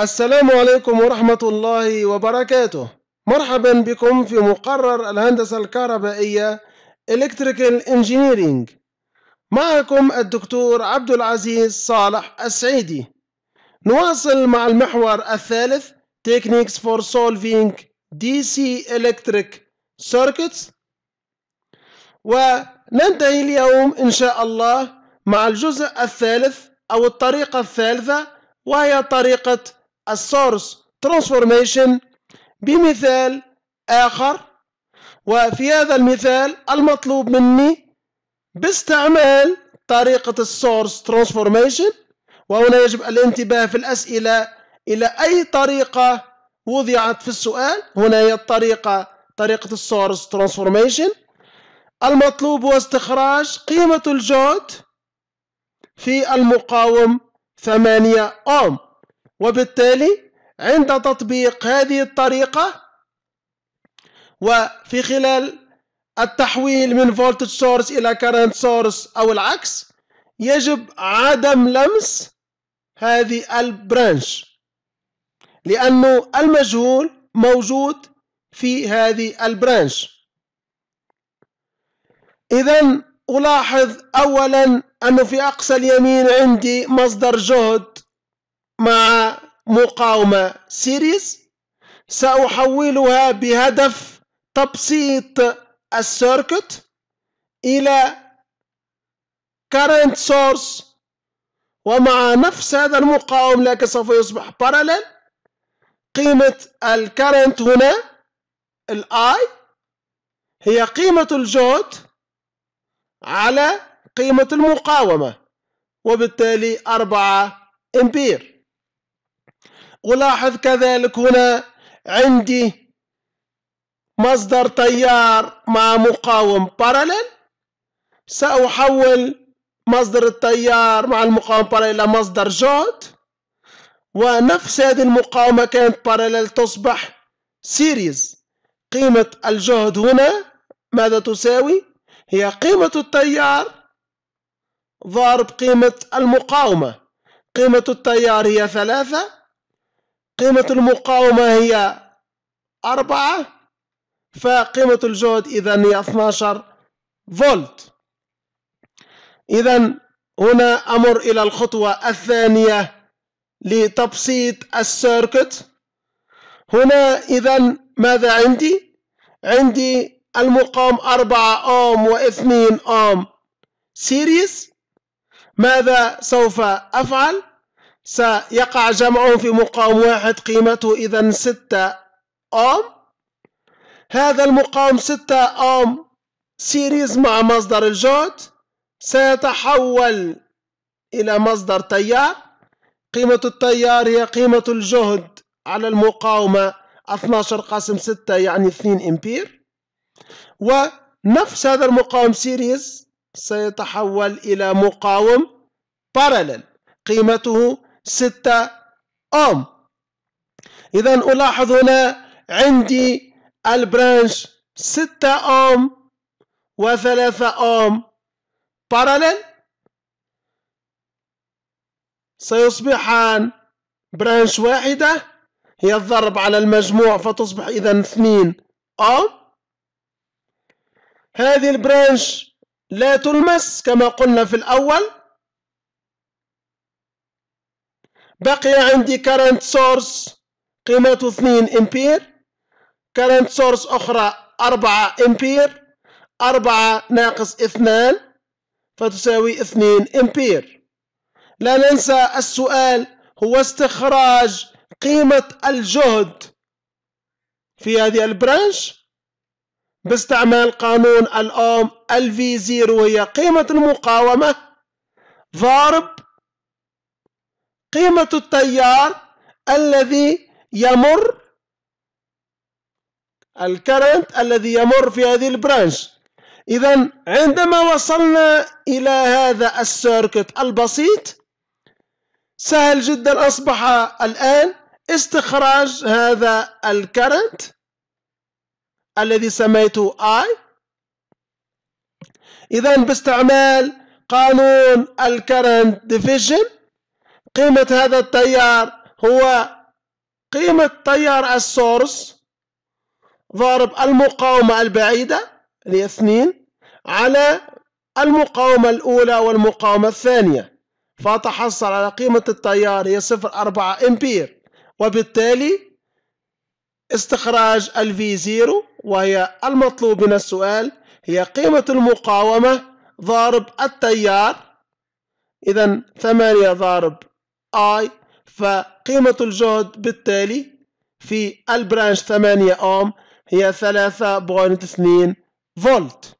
السلام عليكم ورحمة الله وبركاته مرحبا بكم في مقرر الهندسة الكهربائية Electrical Engineering معكم الدكتور عبد العزيز صالح السعيدي نواصل مع المحور الثالث Techniques for Solving DC Electric Circuits وننتهي اليوم إن شاء الله مع الجزء الثالث أو الطريقة الثالثة وهي طريقة السورس ترانسفورميشن بمثال آخر وفي هذا المثال المطلوب مني باستعمال طريقة السورس ترانسفورميشن وهنا يجب الانتباه في الأسئلة إلى أي طريقة وضعت في السؤال هنا هي الطريقة طريقة السورس ترانسفورميشن المطلوب هو استخراج قيمة الجهد في المقاوم 8 أوم وبالتالي عند تطبيق هذه الطريقة وفي خلال التحويل من فولتج سورس إلى كارنت سورس أو العكس يجب عدم لمس هذه البرانش لأنه المجهول موجود في هذه البرانش إذا ألاحظ أولا أنه في أقصى اليمين عندي مصدر جهد مع مقاومة سيريز سأحولها بهدف تبسيط السيركت إلى current source ومع نفس هذا المقاوم لكن سوف يصبح parallel قيمة الكرنت هنا الاي هي قيمة الجهد على قيمة المقاومة وبالتالي أربعة أمبير ألاحظ كذلك هنا عندي مصدر تيار مع مقاوم باراليل سأحول مصدر التيار مع المقاومة باراليل إلى مصدر جهد ونفس هذه المقاومة كانت باراليل تصبح سيريز قيمة الجهد هنا ماذا تساوي؟ هي قيمة التيار ضرب قيمة المقاومة قيمة التيار هي ثلاثة قيمة المقاومة هي أربعة فقيمة الجهد إذا هي 12 فولت إذا هنا أمر إلى الخطوة الثانية لتبسيط السيركت هنا إذا ماذا عندي؟ عندي المقام 4 أوم واثنين أوم سيريز ماذا سوف أفعل؟ سيقع جمعهم في مقام واحد قيمته إذا ستة أوم هذا المقام ستة أوم سيريز مع مصدر الجهد سيتحول إلى مصدر تيار قيمة التيار هي قيمة الجهد على المقاومة 12 قسم 6 يعني 2 إمبير ونفس هذا المقاوم سيريز سيتحول إلى مقاوم بارلل قيمته ستة أم إذا ألاحظ هنا عندي البرانش ستة أم وثلاثة أم بارالل سيصبحان برانش واحدة هي الضرب على المجموع فتصبح إذا اثنين أم هذه البرانش لا تلمس كما قلنا في الأول بقي عندي current source قيمته 2 امبير current source أخرى 4 امبير 4 ناقص 2 فتساوي 2 امبير لا ننسى السؤال هو استخراج قيمة الجهد في هذه البرانش باستعمال قانون الأوم الفي زيرو هي قيمة المقاومة ضارب قيمة التيار الذي يمر الكرنت الذي يمر في هذه البرانش إذا عندما وصلنا إلى هذا السيركت البسيط سهل جدا أصبح الآن استخراج هذا الكرنت الذي سميته I إذا باستعمال قانون الكرنت ديفيجن قيمة هذا التيار هو قيمة تيار السورس ضارب المقاومة البعيدة اللي اثنين على المقاومة الأولى والمقاومة الثانية فتحصل على قيمة التيار هي صفر أربعة أمبير وبالتالي استخراج v زيرو وهي المطلوب من السؤال هي قيمة المقاومة ضارب التيار إذا ثمانية ضارب اي فقيمة الجهد بالتالي في البرانش 8 اوم هي 3.2 فولت